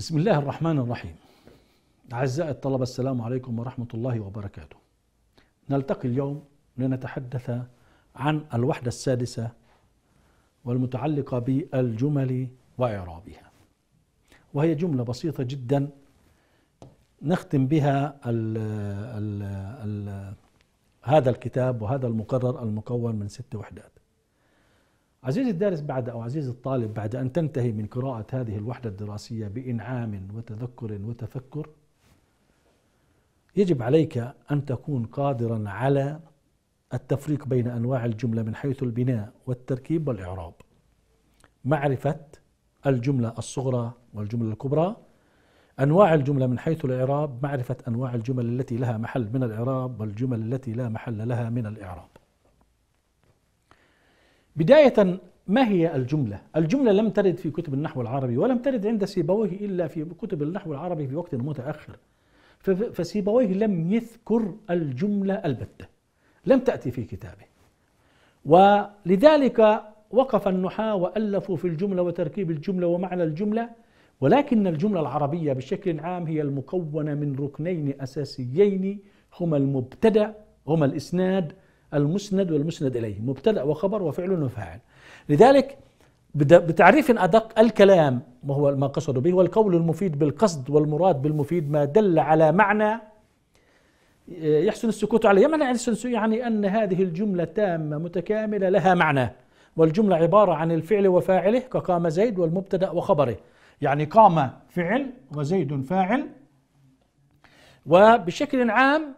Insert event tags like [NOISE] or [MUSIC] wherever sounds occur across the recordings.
بسم الله الرحمن الرحيم أعزائي الطلبة السلام عليكم ورحمة الله وبركاته نلتقي اليوم لنتحدث عن الوحدة السادسة والمتعلقة بالجمل وإعرابها وهي جملة بسيطة جدا نختم بها الـ الـ الـ هذا الكتاب وهذا المقرر المكون من ست وحدات عزيزي الدارس بعد أو عزيزي الطالب بعد أن تنتهي من قراءة هذه الوحدة الدراسية بإنعام وتذكر وتفكر يجب عليك أن تكون قادرا على التفريق بين أنواع الجملة من حيث البناء والتركيب والإعراب معرفة الجملة الصغرى والجملة الكبرى أنواع الجملة من حيث الإعراب معرفة أنواع الجمل التي لها محل من الإعراب والجمل التي لا محل لها من الإعراب بداية ما هي الجملة؟ الجملة لم ترد في كتب النحو العربي ولم ترد عند سيبويه إلا في كتب النحو العربي في وقت متأخر فسيبويه لم يذكر الجملة البتة لم تأتي في كتابه ولذلك وقف النحاة وألفوا في الجملة وتركيب الجملة ومعنى الجملة ولكن الجملة العربية بشكل عام هي المكونة من ركنين أساسيين هما المبتدأ هما الإسناد المسند والمسند إليه مبتدأ وخبر وفعل وفاعل لذلك بتعريف أدق الكلام وهو ما قصد به هو القول المفيد بالقصد والمراد بالمفيد ما دل على معنى آه، يحسن السكوت عليه معنى يعني أن هذه الجملة تامة متكاملة لها معنى والجملة عبارة عن الفعل وفاعله كقام زيد والمبتدأ وخبره يعني قام فعل وزيد فاعل وبشكل عام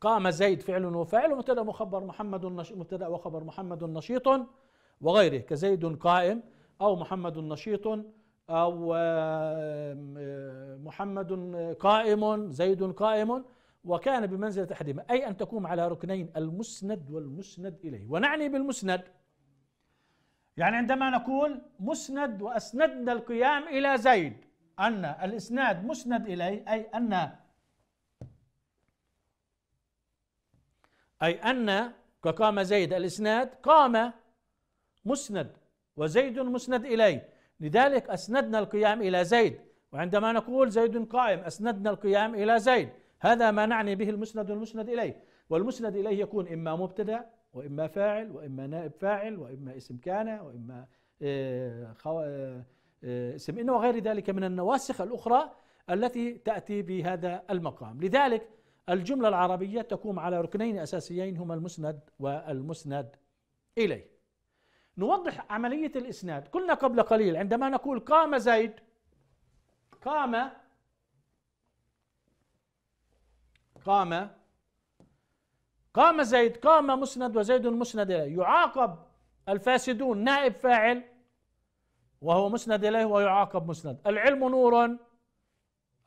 قام زيد فعل وفاعل مبتدا مخبر محمد مبتدا وخبر محمد نشيط وغيره كزيد قائم او محمد نشيط او محمد قائم زيد قائم وكان بمنزله احدهما اي ان تقوم على ركنين المسند والمسند اليه ونعني بالمسند يعني عندما نقول مسند واسندنا القيام الى زيد ان الاسناد مسند اليه اي ان اي ان كقام زيد الاسناد قام مسند وزيد مسند اليه لذلك اسندنا القيام الى زيد وعندما نقول زيد قائم اسندنا القيام الى زيد هذا ما نعني به المسند والمسند اليه والمسند اليه يكون اما مبتدا وإما فاعل وإما نائب فاعل وإما اسم كان وإما آه، آه، آه، اسم إن وغير ذلك من النواسخ الأخرى التي تأتي بهذا المقام لذلك الجملة العربية تقوم على ركنين أساسيين هما المسند والمسند إليه نوضح عملية الإسناد قلنا قبل قليل عندما نقول قام زيد قام قام قام زيد قام مسند وزيد مسند إليه يعاقب الفاسدون نائب فاعل وهو مسند إليه ويعاقب مسند العلم نور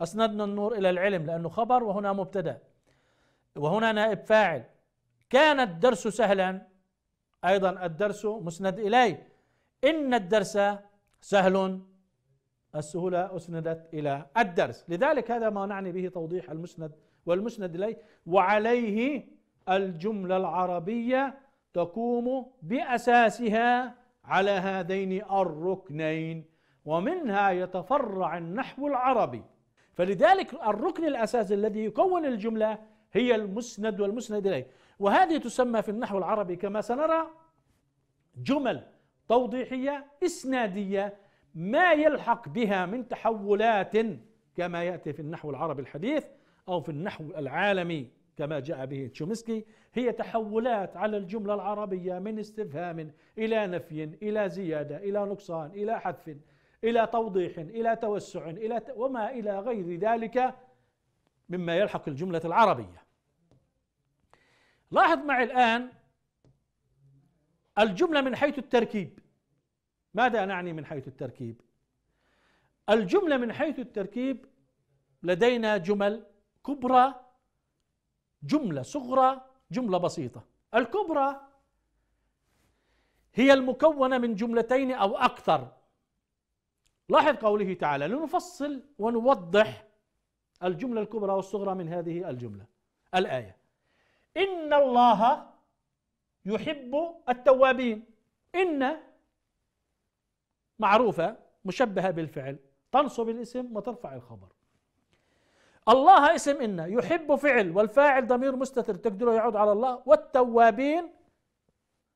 أسندنا النور إلى العلم لأنه خبر وهنا مبتدأ وهنا نائب فاعل كان الدرس سهلا أيضا الدرس مسند إليه إن الدرس سهل السهولة أسندت إلى الدرس لذلك هذا ما نعني به توضيح المسند والمسند إليه وعليه الجملة العربية تقوم بأساسها على هذين الركنين ومنها يتفرع النحو العربي فلذلك الركن الأساسي الذي يكون الجملة هي المسند والمسند إليه وهذه تسمى في النحو العربي كما سنرى جمل توضيحية إسنادية ما يلحق بها من تحولات كما يأتي في النحو العربي الحديث أو في النحو العالمي كما جاء به تشومسكي هي تحولات على الجملة العربية من استفهام إلى نفي إلى زيادة إلى نقصان إلى حذف إلى توضيح إلى توسع إلى وما إلى غير ذلك مما يلحق الجملة العربية لاحظ معي الآن الجملة من حيث التركيب ماذا نعني من حيث التركيب الجملة من حيث التركيب لدينا جمل كبرى جملة صغرى جملة بسيطة الكبرى هي المكونة من جملتين أو أكثر لاحظ قوله تعالى لنفصل ونوضح الجملة الكبرى والصغرى من هذه الجملة الآية إن الله يحب التوابين إن معروفة مشبهة بالفعل تنصب الاسم وترفع الخبر الله اسم إن يحب فعل والفاعل ضمير مستتر تقدره يعود على الله والتوابين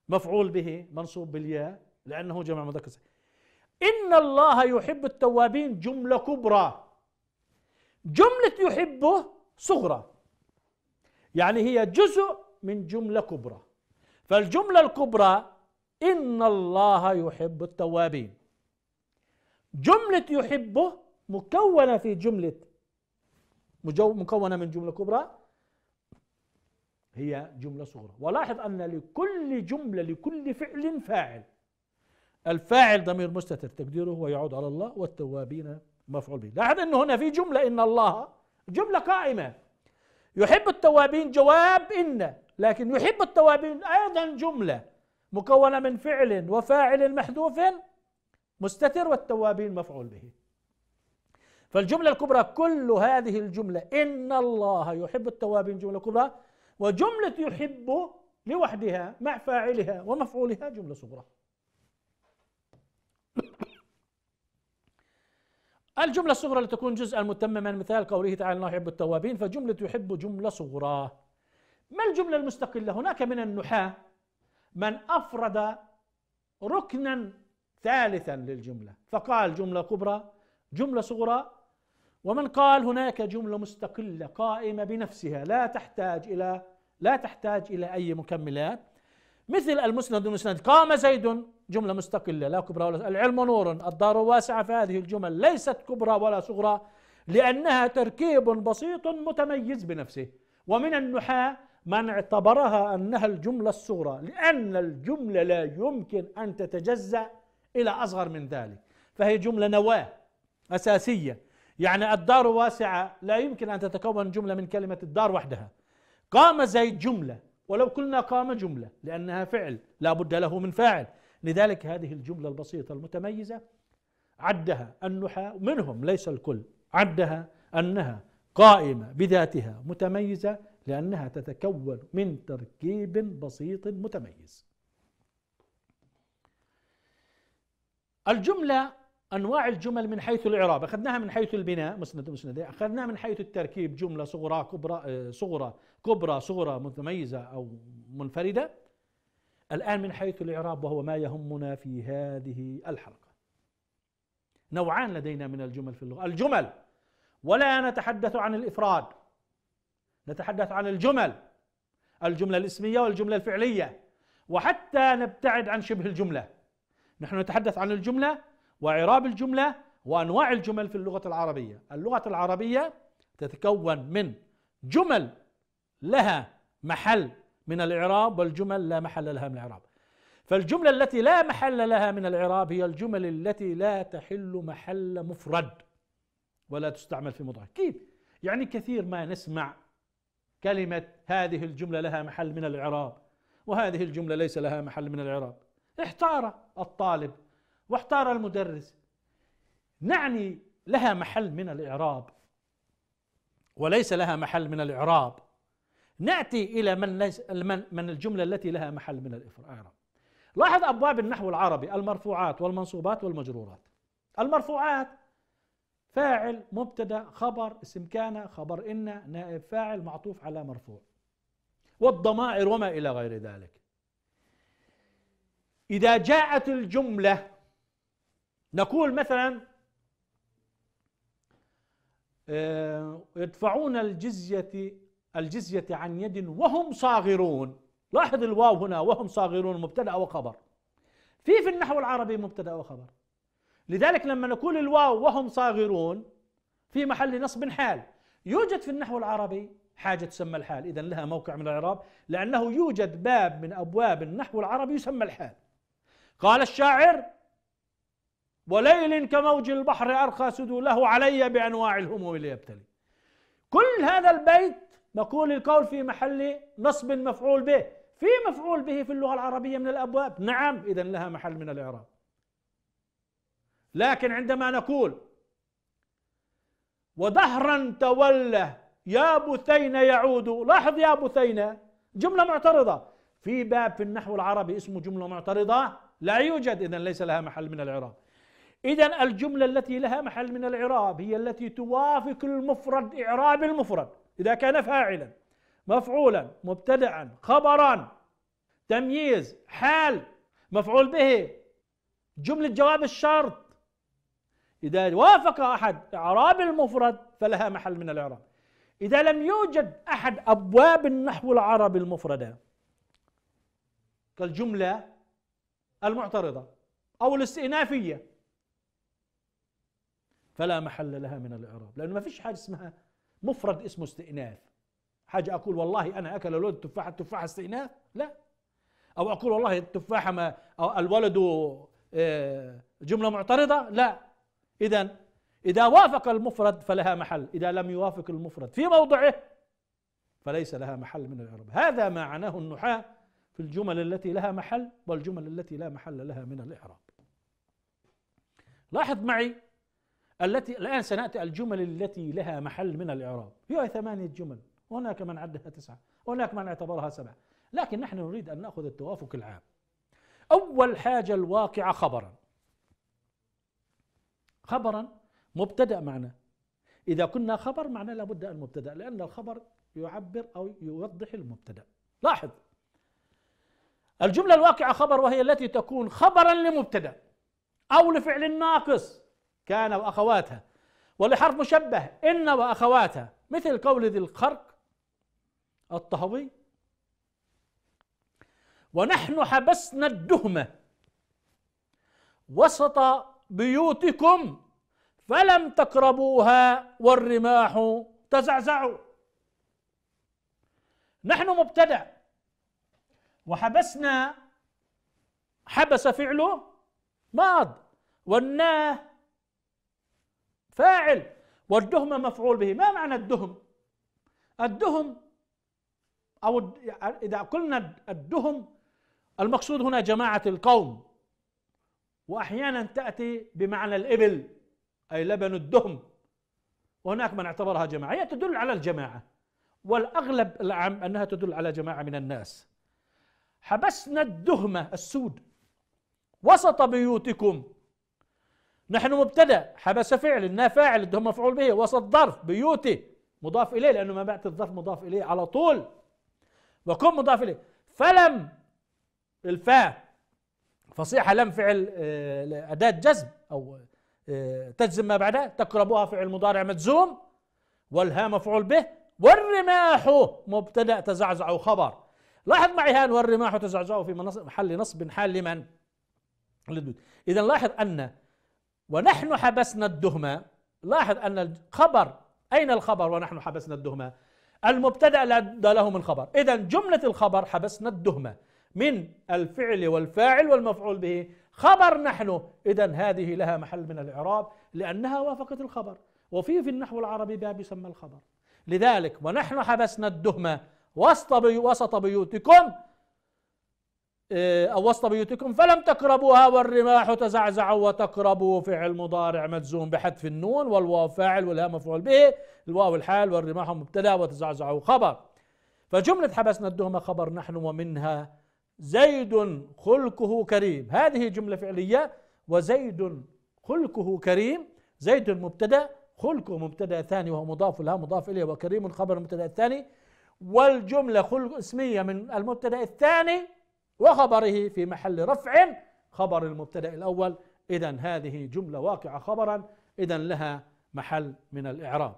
مفعول به منصوب بالياء لأنه جمع مذكر إن الله يحب التوابين جملة كبرى جملة يحبه صغرى يعني هي جزء من جملة كبرى فالجملة الكبرى إن الله يحب التوابين جملة يحبه مكونة في جملة مكونة من جملة كبرى هي جملة صغرى ولاحظ أن لكل جملة لكل فعل فاعل الفاعل ضمير مستتر تقديره ويعود على الله والتوابين مفعول به لاحظ أنه هنا في جملة إن الله جملة قائمة يحب التوابين جواب إن لكن يحب التوابين أيضا جملة مكونة من فعل وفاعل محذوف مستتر والتوابين مفعول به فالجملة الكبرى كل هذه الجملة إن الله يحب التوابين جملة كبرى وجملة يحب لوحدها مع فاعلها ومفعولها جملة صغرى الجملة الصغرى لتكون جزءا متمما من مثال قوله تعالى الله يحب التوابين فجملة يحب جملة صغرى ما الجملة المستقلة؟ هناك من النحاة من أفرد ركنا ثالثا للجملة فقال جملة كبرى جملة صغرى ومن قال هناك جملة مستقلة قائمة بنفسها لا تحتاج إلى لا تحتاج إلى أي مكملات مثل المسند المسند قام زيد جملة مستقلة لا كبرى ولا العلم نور الدار واسعة فهذه الجمل ليست كبرى ولا صغرى لأنها تركيب بسيط متميز بنفسه ومن النحاة من اعتبرها أنها الجملة الصغرى لأن الجملة لا يمكن أن تتجزأ إلى أصغر من ذلك فهي جملة نواة أساسية يعني الدار واسعة لا يمكن أن تتكون جملة من كلمة الدار وحدها قام زيد جملة ولو قلنا قام جملة لأنها فعل لا بد له من فاعل لذلك هذه الجملة البسيطة المتميزة عدها النحاة منهم ليس الكل عدها أنها قائمة بذاتها متميزة لأنها تتكون من تركيب بسيط متميز الجملة انواع الجمل من حيث الاعراب اخذناها من حيث البناء مسند مسند اخذناها من حيث التركيب جمله صغرى كبرى آه، صغرى كبرى صغرى متميزه او منفرده الان من حيث الاعراب وهو ما يهمنا في هذه الحلقه نوعان لدينا من الجمل في اللغه الجمل ولا نتحدث عن الافراد نتحدث عن الجمل الجمله الاسميه والجمله الفعليه وحتى نبتعد عن شبه الجمله نحن نتحدث عن الجمله وإعراب الجملة وأنواع الجمل في اللغة العربية اللغة العربية تتكون من جمل لها محل من الإعراب والجمل لا محل لها من الإعراب فالجملة التي لا محل لها من الإعراب هي الجمل التي لا تحل محل مفرد ولا تستعمل في موضوع كيف؟ يعني كثير ما نسمع كلمة هذه الجملة لها محل من الإعراب وهذه الجملة ليس لها محل من الإعراب احتار الطالب واحتار المدرس نعني لها محل من الاعراب وليس لها محل من الاعراب ناتي الى من ليس من الجمله التي لها محل من الاعراب لاحظ ابواب النحو العربي المرفوعات والمنصوبات والمجرورات المرفوعات فاعل مبتدا خبر اسم كان خبر ان نائب فاعل معطوف على مرفوع والضمائر وما الى غير ذلك اذا جاءت الجمله نقول مثلا يدفعون آه، الجزية الجزية عن يد وهم صاغرون لاحظ الواو هنا وهم صاغرون مبتدأ وخبر في في النحو العربي مبتدأ وخبر لذلك لما نقول الواو وهم صاغرون في محل نصب حال يوجد في النحو العربي حاجة تسمى الحال إذا لها موقع من الإعراب لأنه يوجد باب من أبواب النحو العربي يسمى الحال قال الشاعر وليل كموج البحر أرخى سدوله علي بأنواع الهموم ليبتلي كل هذا البيت نقول القول في محل نصب مفعول به في مفعول به في اللغة العربية من الأبواب نعم إذا لها محل من الإعراب لكن عندما نقول ودهرا تولى يا بثينة يعود لاحظ يا بثينة جملة معترضة في باب في النحو العربي اسمه جملة معترضة لا يوجد إذا ليس لها محل من الإعراب إذا الجملة التي لها محل من الإعراب هي التي توافق المفرد إعراب المفرد إذا كان فاعلا مفعولا مبتدعا خبرا تمييز حال مفعول به جملة جواب الشرط إذا وافق أحد إعراب المفرد فلها محل من الإعراب إذا لم يوجد أحد أبواب النحو العربي المفردة كالجملة المعترضة أو الاستئنافية فلا محل لها من الإعراب لأنه ما فيش حاجة اسمها مفرد اسمه استئناف حاجة أقول والله أنا أكل الولد تفاحة التفاحة استئناف لا أو أقول والله التفاحة ما أو الولد آه، جملة معترضة لا إذا إذا وافق المفرد فلها محل إذا لم يوافق المفرد في موضعه فليس لها محل من الإعراب هذا ما عناه النحاة في الجمل التي لها محل والجمل التي لا محل لها من الإعراب لاحظ معي التي الآن سنأتي الجمل التي لها محل من الإعراب فيها ثمانية جمل هناك من عدها تسعة هناك من اعتبرها سبعة لكن نحن نريد أن نأخذ التوافق العام أول حاجة الواقعة خبرا خبرا مبتدأ معنا إذا كنا خبر معناه لابد أن مبتدأ لأن الخبر يعبر أو يوضح المبتدأ لاحظ الجملة الواقعة خبر وهي التي تكون خبرا لمبتدأ أو لفعل ناقص كان وأخواتها ولحرف مشبه إن وأخواتها مثل قول ذي الخرق الطهوي ونحن حبسنا الدهمة وسط بيوتكم فلم تقربوها والرماح تزعزع نحن مبتدع وحبسنا حبس فعله ماض والناه فاعل والدهم مفعول به ما معنى الدهم الدهم أو إذا قلنا الدهم المقصود هنا جماعة القوم وأحيانا تأتي بمعنى الإبل أي لبن الدهم وهناك من اعتبرها جماعة هي تدل على الجماعة والأغلب العام أنها تدل على جماعة من الناس حبسنا الدهمة السود وسط بيوتكم نحن مبتدا حبس فعل انها فاعل ده مفعول به وسط ظرف بيوتي مضاف اليه لانه ما بعت الظرف مضاف اليه على طول وكن مضاف اليه فلم الفاء فصيحه لم فعل آه، اداه جزم او آه، تجزم ما بعدها تقربها فعل مضارع مجزوم والها مفعول به والرماح مبتدا تزعزع خبر لاحظ معي هان والرماح تزعزع في محل نصب حال لمن؟ اذا لاحظ ان ونحن حبسنا الدهمة لاحظ أن الخبر أين الخبر ونحن حبسنا الدهمة المبتدأ لا له من خبر إذا جملة الخبر حبسنا الدهمة من الفعل والفاعل والمفعول به خبر نحن إذا هذه لها محل من الإعراب لأنها وافقت الخبر وفي في النحو العربي باب يسمى الخبر لذلك ونحن حبسنا الدهمة وسط وسط بيوتكم أو آه، وسط بيوتكم فلم تقربوها والرماح تزعزع وتقربوا فعل مضارع مجزوم بحذف النون والواو فاعل والهاء مفعول به الواو الحال والرماح مبتدا وتزعزع خبر فجملة حبسنا الدهم خبر نحن ومنها زيد خلقه كريم هذه جملة فعلية وزيد خلقه كريم زيد مبتدا خلقه مبتدا ثاني وهو مضاف لها مضاف اليه وكريم خبر المبتدا الثاني والجمله خلق اسميه من المبتدا الثاني وخبره في محل رفع خبر المبتدا الاول اذا هذه جمله واقعه خبرا اذا لها محل من الاعراب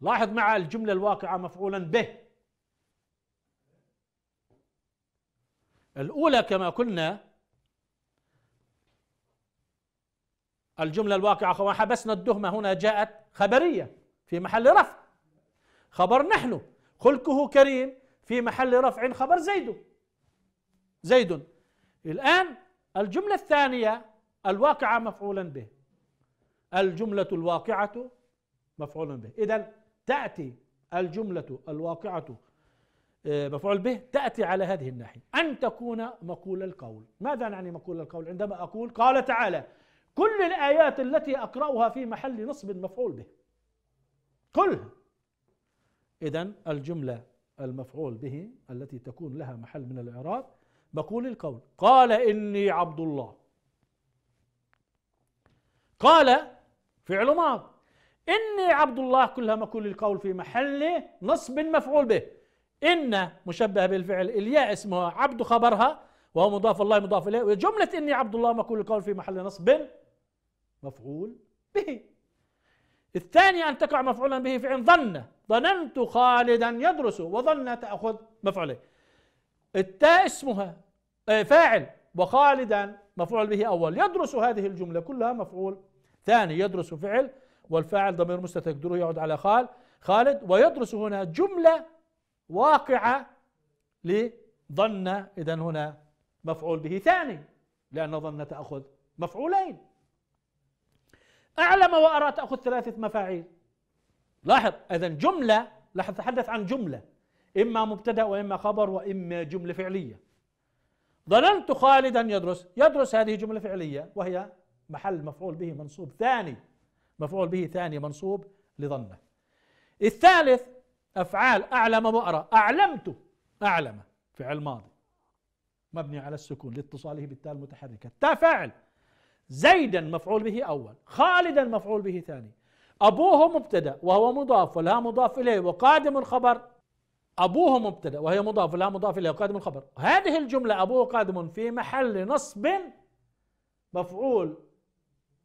لاحظ مع الجمله الواقعه مفعولا به الاولى كما قلنا الجمله الواقعه وحبسنا الدهمه هنا جاءت خبريه في محل رفع خبر نحن خلقه كريم في محل رفع خبر زيده زيد الآن الجملة الثانية الواقعة مفعولا به الجملة الواقعة مفعولا به إذا تأتي الجملة الواقعة آه، مفعول به تأتي على هذه الناحية أن تكون مقول القول ماذا نعني مقول القول عندما أقول قال تعالى كل الآيات التي أقرأها في محل نصب مفعول به كل إذا الجملة المفعول به التي تكون لها محل من الإعراب بقول القول قال إني عبد الله قال فعل ماض إني عبد الله كلها مقول القول في محل نصب مفعول به إن مشبه بالفعل الياء اسمها عبد خبرها وهو مضاف الله مضاف إليه وجملة إني عبد الله مقول القول في محل نصب مفعول به الثاني أن تقع مفعولا به فعل ظن ظننت خالدا يدرس وظن تأخذ مفعوله التاء اسمها آه، فاعل وخالدا مفعول به أول يدرس هذه الجملة كلها مفعول ثاني يدرس فعل والفاعل ضمير مستتر يعود على خال خالد ويدرس هنا جملة واقعة لظن إذا هنا مفعول به ثاني لأن ظن تأخذ مفعولين أعلم وأرى تأخذ ثلاثة مفاعيل لاحظ إذا جملة لاحظ تحدث عن جملة إما مبتدأ وإما خبر وإما جملة فعلية ظننت خالدا يدرس يدرس هذه جملة فعلية وهي محل مفعول به منصوب ثاني مفعول به ثاني منصوب لظنه الثالث أفعال أعلم وأرى أعلمت أعلم فعل ماضي مبني على السكون لاتصاله بالتاء المتحركة التاء فاعل زيدا مفعول به أول خالدا مفعول به ثاني أبوه مبتدأ وهو مضاف ولا مضاف إليه وقادم الخبر أبوه مبتدأ وهي مضاف لها مضاف إليه قادم الخبر هذه الجملة أبوه قادم في محل نصب مفعول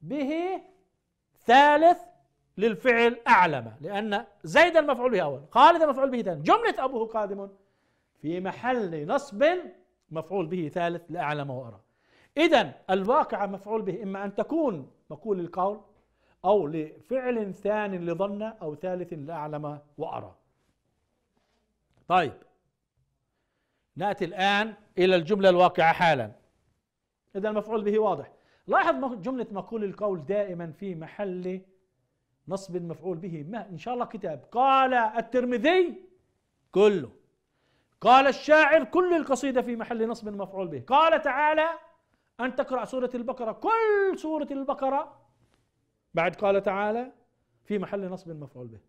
به ثالث للفعل أعلم لأن زيد المفعول به أول خالد المفعول به ثاني جملة أبوه قادم في محل نصب مفعول به ثالث لأعلم وأرى إذا الواقعة مفعول به إما أن تكون مقول القول أو لفعل ثان لظن أو ثالث لأعلم وأرى طيب ناتي الان الى الجمله الواقعه حالا اذا المفعول به واضح لاحظ جمله مقول القول دائما في محل نصب المفعول به ما ان شاء الله كتاب قال الترمذي كله قال الشاعر كل القصيده في محل نصب المفعول به قال تعالى ان تقرا سوره البقره كل سوره البقره بعد قال تعالى في محل نصب المفعول به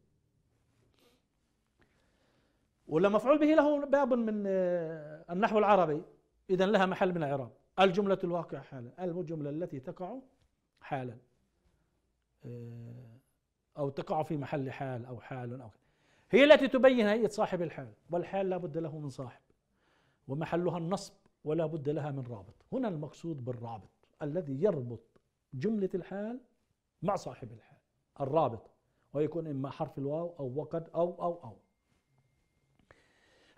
ولا مفعول به له باب من آه، النحو العربي إذا لها محل من الإعراب الجملة الواقعة حالا الجملة التي تقع حالا آه، أو تقع في محل حال أو حال أو هي التي تبين هيئة صاحب الحال والحال لا بد له من صاحب ومحلها النصب ولا بد لها من رابط هنا المقصود بالرابط الذي يربط جملة الحال مع صاحب الحال الرابط ويكون إما حرف الواو أو وقد أو أو أو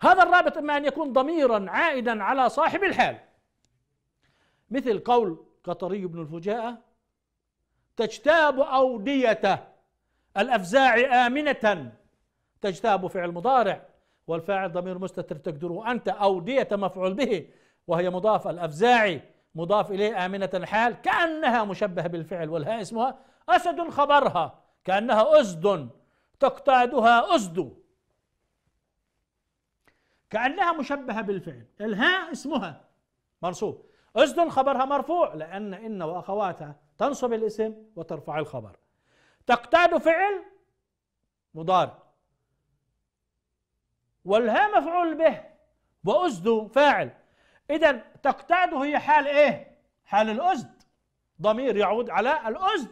هذا الرابط إما أن يكون ضميرا عائدا على صاحب الحال مثل قول قطري بن الفجاءة تجتاب أودية الأفزاع آمنة تجتاب فعل مضارع والفاعل ضمير مستتر تقدره أنت أودية مفعول به وهي مضاف الأفزاعي مضاف إليه آمنة الحال كأنها مشبهة بالفعل والها اسمها أسد خبرها كأنها أسد تقتادها أسد كأنها مشبهة بالفعل الهاء اسمها منصوب اسد خبرها مرفوع لأن إن وأخواتها تنصب الاسم وترفع الخبر تقتاد فعل مضارع والهاء مفعول به وأسد فاعل إذا تقتاد هي حال إيه؟ حال الأسد ضمير يعود على الأسد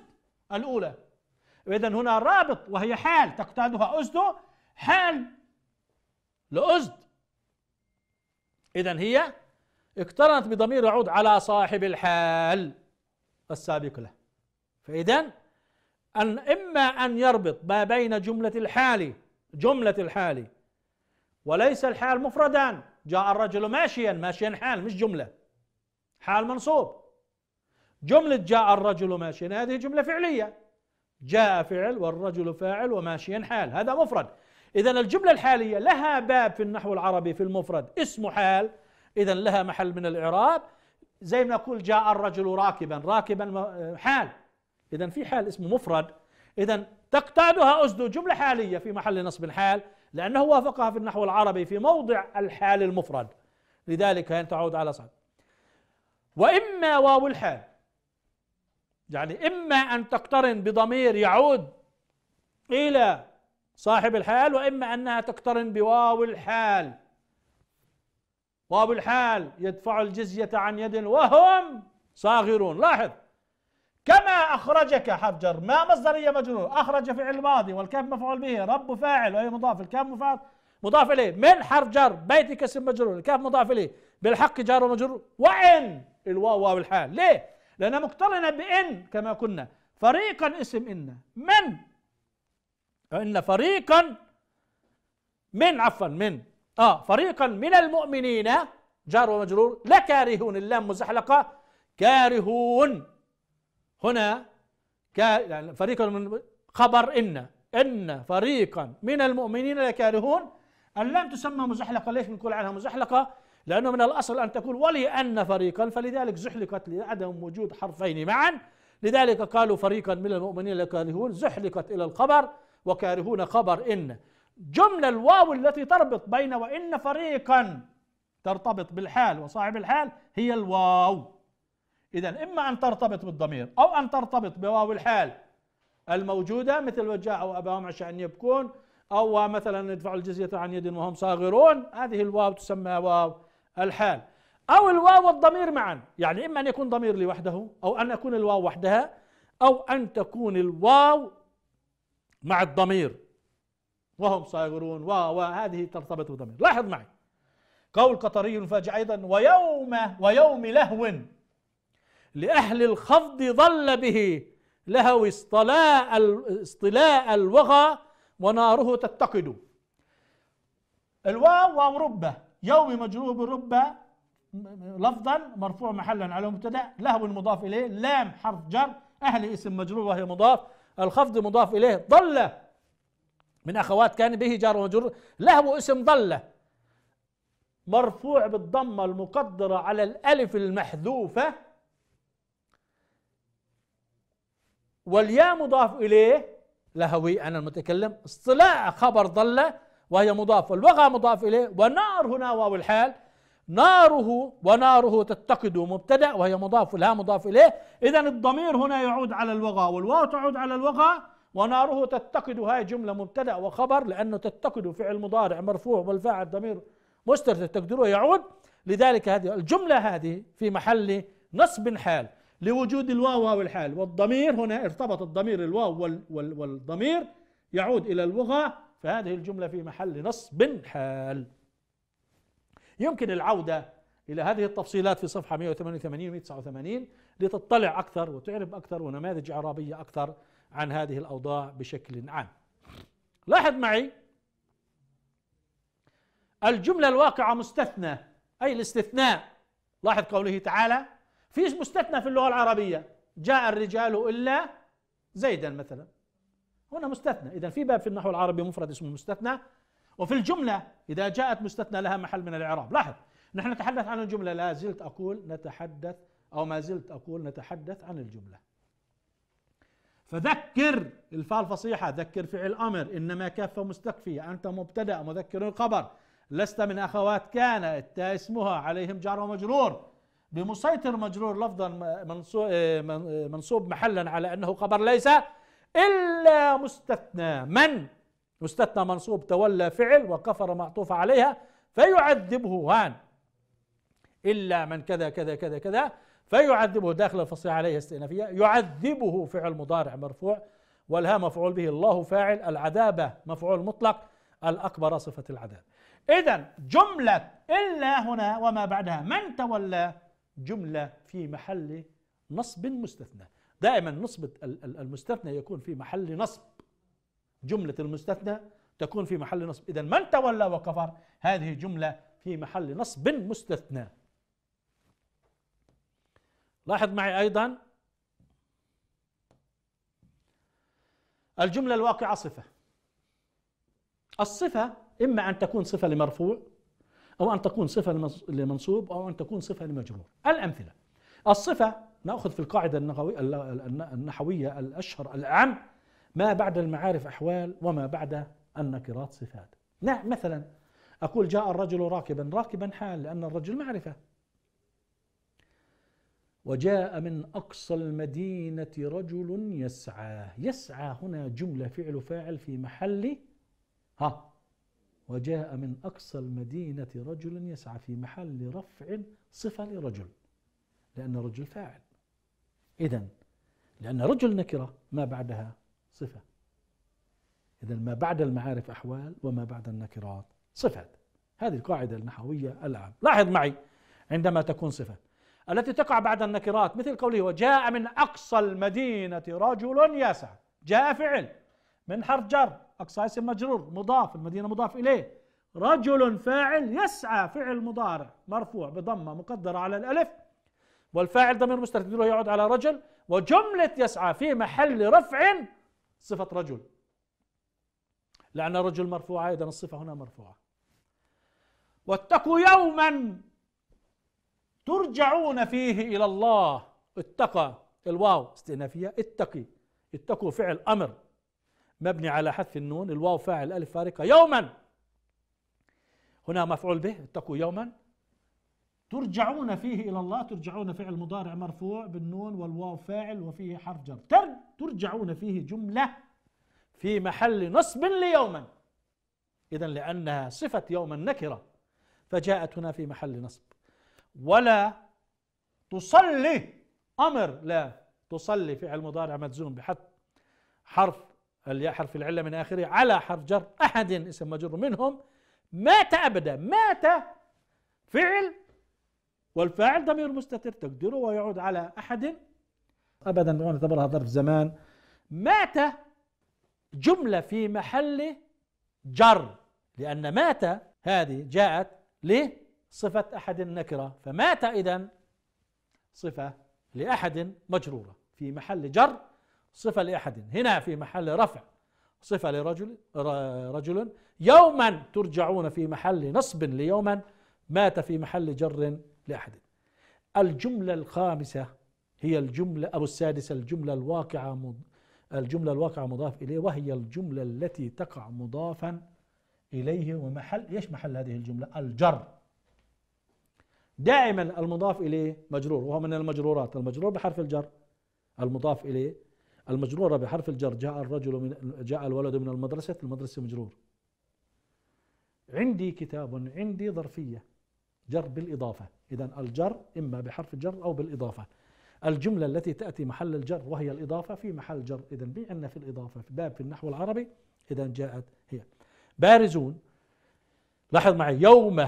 الأولى إذا هنا رابط وهي حال تقتادها أسد حال لأسد إذا هي اقترنت بضمير يعود على صاحب الحال السابق له فإذا أن إما أن يربط ما بين جملة الحال جملة الحال وليس الحال مفردا جاء الرجل ماشيا ماشيا حال مش جملة حال منصوب جملة جاء الرجل ماشيا هذه جملة فعلية جاء فعل والرجل فاعل وماشيا حال هذا مفرد إذا الجملة الحالية لها باب في النحو العربي في المفرد اسمه حال إذا لها محل من الإعراب زي ما نقول جاء الرجل راكبا راكبا حال إذا في حال اسمه مفرد إذا تقتادها أسد جملة حالية في محل نصب حال لأنه وافقها في النحو العربي في موضع الحال المفرد لذلك هي تعود على صعب وإما واو الحال يعني إما أن تقترن بضمير يعود إلى صاحب الحال واما انها تقترن بواو الحال واو الحال يدفع الجزيه عن يد وهم صاغرون لاحظ كما أخرجك حرف جر ما مصدرية مجرور أخرج فعل ماضي والكاف مفعول به رب فاعل وهي مضاف الكاف مفعول مضاف إليه من حرف جر بيتك اسم مجرور الكاف مضاف إليه بالحق جار ومجرور وإن الواو واو الحال ليه؟ لأنها مقترنة بإن كما قلنا فريقا اسم إن من إن فريقا من عفوا من آه فريقا من المؤمنين جار ومجرور لكارهون اللام مزحلقة كارهون هنا كا يعني فريقا من خبر إن إن فريقا من المؤمنين لكارهون اللام تسمى مزحلقة ليش بنقول عنها مزحلقة لأنه من الأصل أن تكون ولأن فريقا فلذلك زحلقت لعدم وجود حرفين معا لذلك قالوا فريقا من المؤمنين لكارهون زحلقت إلى الخبر وكارهون خبر إن جملة الواو التي تربط بين وإن فريقا ترتبط بالحال وصاحب الحال هي الواو إذا إما أن ترتبط بالضمير أو أن ترتبط بواو الحال الموجودة مثل وجاءوا أباهم عشان يبكون أو مثلا يدفعوا الجزية عن يد وهم صاغرون هذه الواو تسمى واو الحال أو الواو والضمير معا يعني إما أن يكون ضمير لوحده أو أن يكون الواو وحدها أو أن تكون الواو مع الضمير وهم صاغرون و وهذه ترتبط بالضمير لاحظ معي قول قطري فاجع أيضا ويوم ويوم لهو لأهل الخفض ظل به لهو اصطلاء اصطلاء الوغى وناره تتقد الواو واو ربة يوم مجرور بالربة لفظا مرفوع محلا على مبتدا لهو المضاف اليه لام حرف جر اهل اسم مجرور وهي مضاف الخفض مضاف إليه ضلة من أخوات كان به جار وجر له اسم ضلة مرفوع بالضمة المقدرة على الألف المحذوفة والياء مضاف إليه لهوي أنا المتكلم اصطلاع خبر ضلة وهي مضاف والوغى مضاف إليه ونار هنا واو الحال ناره وناره تتقد مبتدا وهي مضاف لها مضاف اليه اذا الضمير هنا يعود على الوغى والواو تعود على الوغى وناره تتقد هاي جمله مبتدا وخبر لانه تتقد فعل مضارع مرفوع والفاعل ضمير مستر تقدروا يعود لذلك هذه الجمله هذه في محل نصب حال لوجود الواو واو الحال والضمير هنا ارتبط الضمير الواو وال وال والضمير يعود الى الوغى فهذه الجمله في محل نصب حال يمكن العودة إلى هذه التفصيلات في صفحة 188 و 189 لتطلع أكثر وتعرف أكثر ونماذج إعرابية أكثر عن هذه الأوضاع بشكل عام لاحظ معي الجملة الواقعة مستثنى أي الاستثناء لاحظ قوله تعالى في مستثنى في اللغة العربية جاء الرجال إلا زيدا مثلا هنا مستثنى إذا في باب في النحو العربي مفرد اسمه مستثنى وفي الجملة إذا جاءت مستثنى لها محل من الإعراب لاحظ نحن نتحدث عن الجملة لا زلت أقول نتحدث أو ما زلت أقول نتحدث عن الجملة فذكر الفاء الفصيحة ذكر فعل أمر إنما كافة مستكفية أنت مبتدأ مذكر الخبر لست من أخوات كان التاء اسمها عليهم جار ومجرور بمسيطر مجرور لفظا آه، آه، منصوب محلا على أنه خبر ليس إلا مستثنى من يستثنى منصوب تولى فعل وكفر معطوف عليها فيعذبه هان إلا من كذا كذا كذا كذا فيعذبه داخل الفصيحة عليه استئنافية يعذبه فعل مضارع مرفوع والها مفعول به الله فاعل العذابة مفعول مطلق الأكبر صفة العذاب إذا جملة إلا هنا وما بعدها من تولى جملة في محل نصب مستثنى دائما نصب المستثنى يكون في محل نصب جملة المستثنى تكون في محل نصب إذا من تولى وكفر هذه جملة في محل نصب مستثنى لاحظ معي أيضا الجملة الواقعة صفة الصفة إما أن تكون صفة لمرفوع أو أن تكون صفة لمنصوب أو أن تكون صفة لمجرور الأمثلة الصفة نأخذ في القاعدة النحوية الأشهر الأعم ما بعد المعارف أحوال وما بعد النكرات صفات نعم مثلا أقول جاء الرجل راكبا راكبا حال لأن الرجل معرفة وجاء من أقصى المدينة رجل يسعى يسعى هنا جملة فعل فاعل في محل ها وجاء من أقصى المدينة رجل يسعى في محل رفع صفة لرجل لأن الرجل فاعل إذا لأن رجل نكرة ما بعدها صفة إذا ما بعد المعارف أحوال وما بعد النكرات صفات هذه القاعدة النحوية العامة لاحظ معي عندما تكون صفة التي تقع بعد النكرات مثل قوله وجاء من أقصى المدينة رجل يسعى جاء فعل من حرف جر أقصى اسم مجرور مضاف المدينة مضاف إليه رجل فاعل يسعى فعل مضارع مرفوع بضمة مقدرة على الألف والفاعل ضمير مستتر يعود على رجل وجملة يسعى في محل رفع صفة رجل لأن الرجل مرفوعة إذا الصفة هنا مرفوعة واتقوا يوما ترجعون فيه إلى الله اتقى الواو استئنافية اتقي اتقوا فعل أمر مبني على حذف النون الواو فاعل ألف فارقة يوما هنا مفعول به اتقوا يوما ترجعون فيه إلى الله ترجعون فعل مضارع مرفوع بالنون والواو فاعل وفيه حرف جر ترجعون فيه جملة في محل نصب ليوما إذا لأنها صفة يوما نكرة فجاءت هنا في محل نصب ولا تصلي أمر لا تصلي فعل مضارع مجزوم بحذف حرف الياء حرف العلة من آخره على حرف جر أحد اسم مجرور منهم مات أبدا مات فعل والفاعل ضمير مستتر تقديره ويعود على أحد أبدا نعتبرها ظرف زمان مات جملة في محل جر لأن مات هذه جاءت لصفة أحد النكرة فمات إذا صفة لأحد مجرورة في محل جر صفة لأحد هنا في محل رفع صفة لرجل رجل يوما ترجعون في محل نصب ليوما مات في محل جر أحد الجملة الخامسة هي الجملة أو السادسة الجملة الواقعة الجملة الواقعة مضاف إليه وهي الجملة التي تقع مضافا إليه ومحل إيش محل هذه الجملة الجر دائما المضاف إليه مجرور وهو من المجرورات المجرور بحرف الجر المضاف إليه المجرورة بحرف الجر جاء الرجل من جاء الولد من المدرسة المدرسة مجرور عندي كتاب عندي ظرفية جر بالإضافة إذا الجر إما بحرف الجر أو بالإضافة الجملة التي تأتي محل الجر وهي الإضافة في محل جر إذا عندنا في الإضافة في باب في النحو العربي إذا جاءت هي بارزون لاحظ معي يوم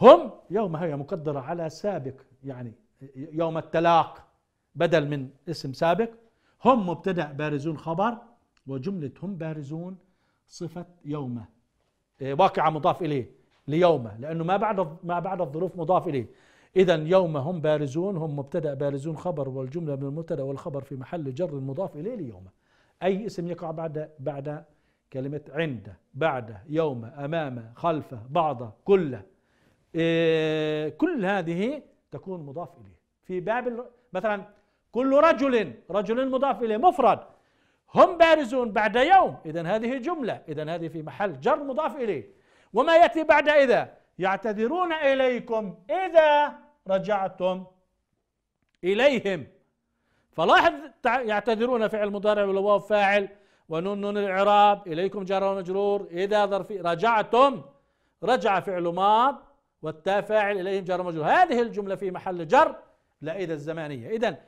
هم يوم هي مقدرة على سابق يعني يوم التلاق بدل من اسم سابق هم مبتدأ بارزون خبر وجملة هم بارزون صفة يوم إيه، واقعة مضاف إليه ليومه لأنه ما بعد ما بعد الظروف مضاف إليه إذا يوم هم بارزون هم مبتدأ بارزون خبر والجملة من المبتدأ والخبر في محل جر مضاف إليه ليومه أي اسم يقع بعد بعد كلمة عند بعد يوم أمام خلفه بعض كله إيه كل هذه تكون مضاف إليه في باب مثلا كل رجل رجل مضاف إليه مفرد هم بارزون بعد يوم إذا هذه جملة إذا هذه في محل جر مضاف إليه وما يأتي بعد إذا يعتذرون إليكم إذا رجعتم إليهم فلاحظ يعتذرون فعل مضارع والواو فاعل ونون نون الإعراب إليكم جار ومجرور إذا ظرفي رجعتم رجع فعل ماض والتاء فاعل إليهم جار ومجرور هذه الجملة في محل جر لا إذا الزمانية إذا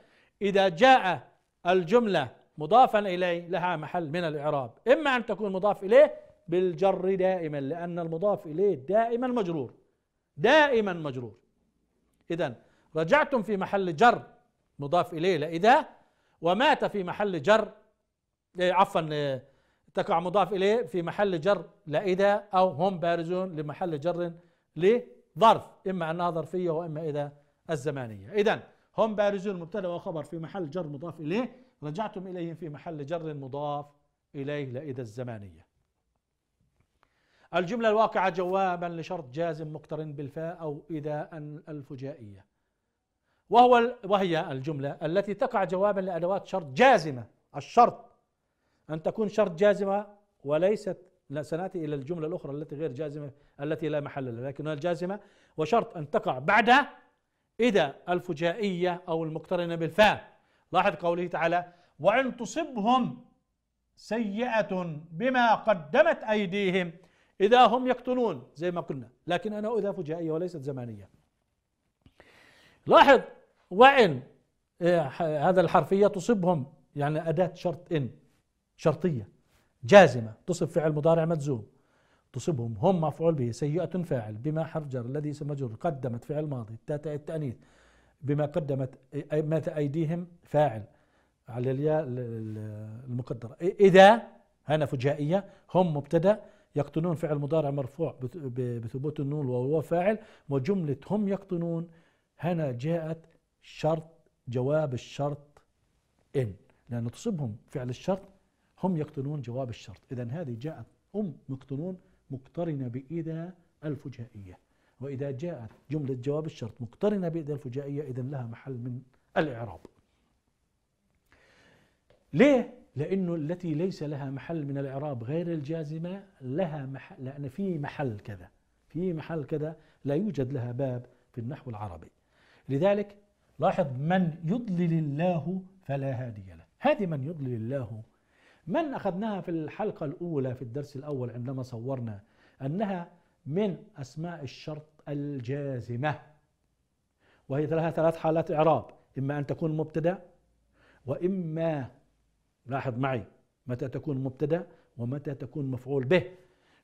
إذا جاء الجملة مضافا إليه لها محل من الإعراب إما أن تكون مضاف إليه بالجر دائما لأن المضاف إليه دائما مجرور دائما مجرور إذا رجعتم في محل جر مضاف إليه لإذا ومات في محل جر إيه، عفوا إيه، تقع مضاف إليه في محل جر لإذا أو هم بارزون لمحل جر لظرف إما أنها ظرفية وإما إذا الزمانية إذا هم بارزون مبتدأ وخبر في محل جر مضاف إليه رجعتم إليهم في محل جر مضاف إليه لإذا الزمانية الجملة الواقعة جوابا لشرط جازم مقترن بالفاء أو إذا أن الفجائية وهو وهي الجملة التي تقع جوابا لأدوات شرط جازمة الشرط أن تكون شرط جازمة وليست سناتي الى الجمله الاخرى التي غير جازمه التي لا محل لها لكنها الجازمه وشرط ان تقع بعدها اذا الفجائيه او المقترنه بالفاء لاحظ قوله تعالى وان تصبهم سيئه بما قدمت ايديهم إذا هم يقتلون زي ما قلنا لكن أنا أذى فجائية وليست زمانية لاحظ وإن آه، هذا الحرفية تصبهم يعني أداة شرط إن شرطية جازمة تصب فعل مضارع مجزوم تصبهم هم مفعول به سيئة فاعل بما حرف جر الذي اسم مجرور قدمت فعل ماضي تاء التأنيث بما قدمت مات أيديهم فاعل على الياء المقدرة إذا هنا فجائية هم مبتدأ يقطنون فعل مضارع مرفوع بثبوت النون وهو فاعل وجملة هم يقطنون هنا جاءت شرط جواب الشرط إن لأن تصبهم فعل الشرط هم يقطنون جواب الشرط إذا هذه جاءت هم يقطنون مقترنة بإذا الفجائية وإذا جاءت جملة جواب الشرط مقترنة بإذا الفجائية إذا لها محل من الإعراب ليه لانه التي ليس لها محل من الاعراب غير الجازمه لها محل لان في محل كذا في محل كذا لا يوجد لها باب في النحو العربي لذلك لاحظ من يضلل الله فلا هادي له هذه من يضلل الله من اخذناها في الحلقه الاولى في الدرس الاول عندما صورنا انها من اسماء الشرط الجازمه وهي لها ثلاث حالات اعراب اما ان تكون مبتدا واما لاحظ معي متى تكون مبتدا ومتى تكون مفعول به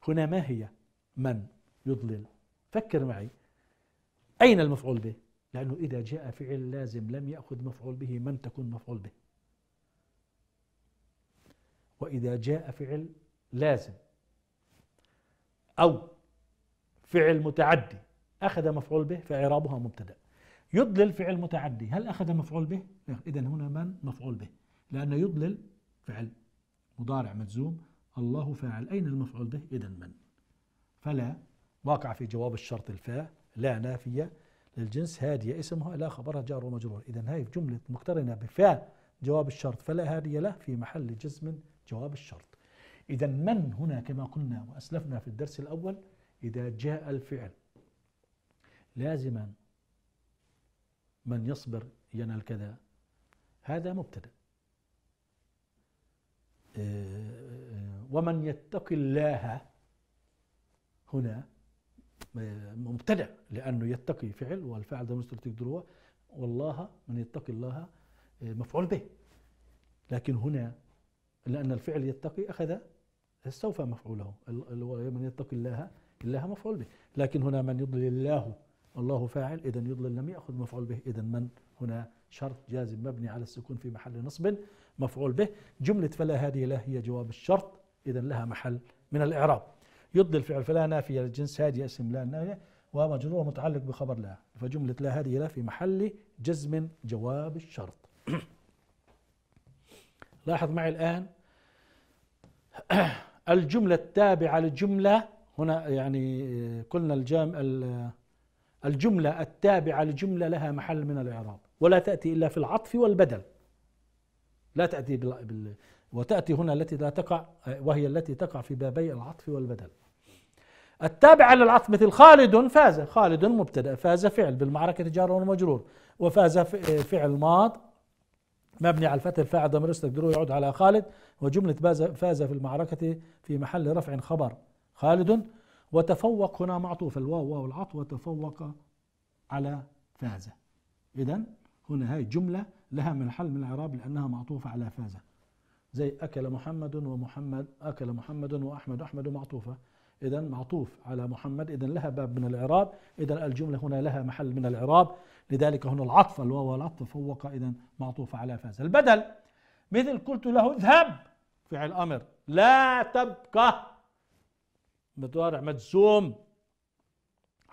هنا ما هي من يضلل فكر معي أين المفعول به لأنه إذا جاء فعل لازم لم يأخذ مفعول به من تكون مفعول به وإذا جاء فعل لازم أو فعل متعدي أخذ مفعول به فإعرابها مبتدأ يضلل فعل متعدي هل أخذ مفعول به؟ إذا هنا من مفعول به لأنه يضلل فعل مضارع مجزوم الله فاعل أين المفعول به إذا من فلا واقع في جواب الشرط الفاء لا نافية للجنس هادية اسمها لا خبرها جار ومجرور إذا هاي جملة مقترنة بفاء جواب الشرط فلا هادية له في محل جزم جواب الشرط إذا من هنا كما قلنا وأسلفنا في الدرس الأول إذا جاء الفعل لازما من يصبر ينال كذا هذا مبتدأ ومن يتق الله هنا مبتدع لانه يتقي فعل والفعل ده مستر تقدروه والله من يتقي الله مفعول به لكن هنا لان الفعل يتقي اخذ سوف مفعوله من يتقي الله الله مفعول به لكن هنا من يضلل الله الله فاعل اذا يضلل لم ياخذ مفعول به اذا من هنا شرط جازم مبني على السكون في محل نصب مفعول به جملة فلا هذه له هي جواب الشرط إذا لها محل من الإعراب يضل الفعل فلا نافية للجنس هذه اسم لا نافية ومجرور متعلق بخبر لا فجملة لا هذه لا في محل جزم جواب الشرط [COUGHS] لاحظ معي الآن [COUGHS] الجملة التابعة للجملة هنا يعني قلنا الجام الجملة التابعة لجملة لها محل من الإعراب ولا تأتي إلا في العطف والبدل لا تأتي بال وتأتي هنا التي لا تقع وهي التي تقع في بابي العطف والبدل التابعة للعطف مثل خالد فاز خالد مبتدأ فاز فعل بالمعركة جار ومجرور وفاز فعل ماض مبني على الفتح الفاعل ضمير استقدروا يعود على خالد وجملة فاز في المعركة في محل رفع خبر خالد وتفوق هنا معطوف الواو واو العطف وتفوق على فاز إذا هنا هاي جملة لها من حل من الإعراب لأنها معطوفة على فاز زي أكل محمد ومحمد أكل محمد وأحمد أحمد معطوفة إذا معطوف على محمد إذا لها باب من الإعراب إذا الجملة هنا لها محل من الإعراب لذلك هنا العطف الواو والعطف فوق إذا معطوفة على فاز البدل مثل قلت له اذهب فعل أمر لا تبقى مضارع مجزوم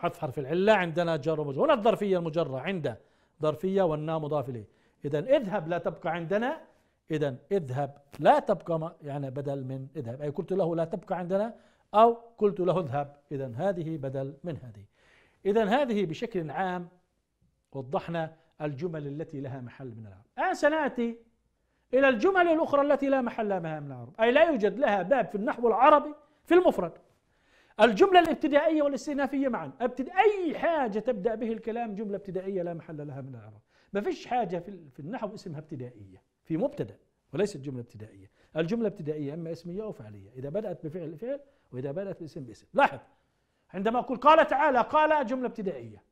حذف حرف العلة عندنا جر ومجرور هنا الظرفية المجرة عند ظرفية والنا مضاف إليه إذا اذهب لا تبقى عندنا إذا اذهب لا تبقى يعني بدل من اذهب أي قلت له لا تبقى عندنا أو قلت له اذهب إذا هذه بدل من هذه إذا هذه بشكل عام وضحنا الجمل التي لها محل من العرب الآن سنأتي إلى الجمل الأخرى التي لا محل لها من العرب أي لا يوجد لها باب في النحو العربي في المفرد الجملة الابتدائية والاستئنافية معا أبتد أي حاجة تبدأ به الكلام جملة ابتدائية لا محل لها من العرب ما فيش حاجه في النحو اسمها ابتدائيه في مبتدا وليست جمله ابتدائيه الجمله الابتدائيه اما اسميه او فعليه اذا بدات بفعل فعل واذا بدات باسم باسم لاحظ عندما اقول قال تعالى قال جمله ابتدائيه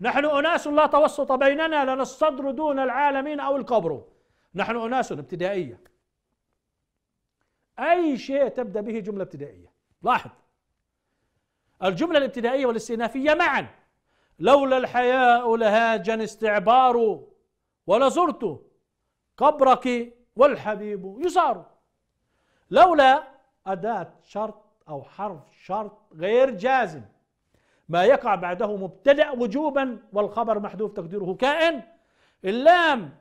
نحن اناس لا توسط بيننا لنا الصدر دون العالمين او القبر نحن اناس ابتدائيه اي شيء تبدا به جمله ابتدائيه لاحظ الجمله الابتدائيه والاستئنافيه معا لولا الحياء لهاج استعبار ولزرت قبرك والحبيب يسار لولا أداة شرط أو حرف شرط غير جازم ما يقع بعده مبتدأ وجوبا والخبر محذوف تقديره كائن اللام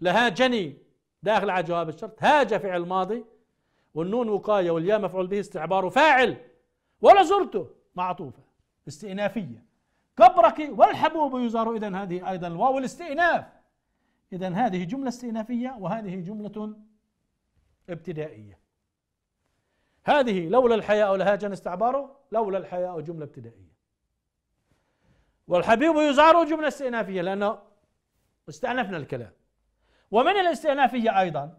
لهاجني داخل على جواب الشرط هاج فعل ماضي والنون وقاية والياء مفعول به استعبار فاعل ولا زرته معطوفة استئنافية كبرك والحبوب يزار إذا هذه أيضا الواو الاستئناف إذا هذه جملة استئنافية وهذه جملة ابتدائية هذه لولا الحياء لهاجن استعباره لولا الحياء جملة ابتدائية والحبيب يزار جملة استئنافية لأنه استأنفنا الكلام ومن الاستئنافية أيضا